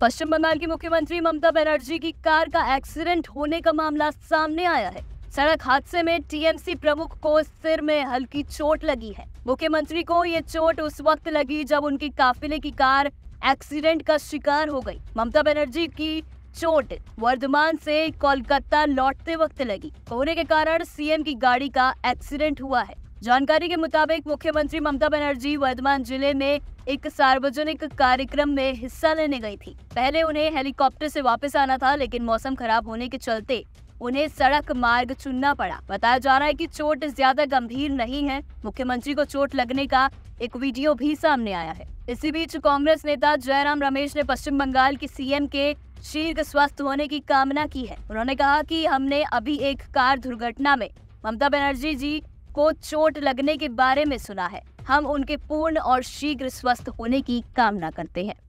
पश्चिम बंगाल की मुख्यमंत्री ममता बनर्जी की कार का एक्सीडेंट होने का मामला सामने आया है सड़क हादसे में टीएमसी प्रमुख को सिर में हल्की चोट लगी है मुख्यमंत्री को ये चोट उस वक्त लगी जब उनकी काफिले की कार एक्सीडेंट का शिकार हो गई ममता बनर्जी की चोट वर्धमान से कोलकाता लौटते वक्त लगी कोहरे के कारण सीएम की गाड़ी का एक्सीडेंट हुआ है जानकारी के मुताबिक मुख्यमंत्री ममता बनर्जी वर्धमान जिले में एक सार्वजनिक कार्यक्रम में हिस्सा लेने गई थी पहले उन्हें हेलीकॉप्टर से वापस आना था लेकिन मौसम खराब होने के चलते उन्हें सड़क मार्ग चुनना पड़ा बताया जा रहा है कि चोट ज्यादा गंभीर नहीं है मुख्यमंत्री को चोट लगने का एक वीडियो भी सामने आया है इसी बीच कांग्रेस नेता जयराम रमेश ने पश्चिम बंगाल की सीएम के शीघ्र स्वस्थ होने की कामना की है उन्होंने कहा कि हमने अभी एक कार दुर्घटना में ममता बनर्जी जी को चोट लगने के बारे में सुना है हम उनके पूर्ण और शीघ्र स्वस्थ होने की कामना करते हैं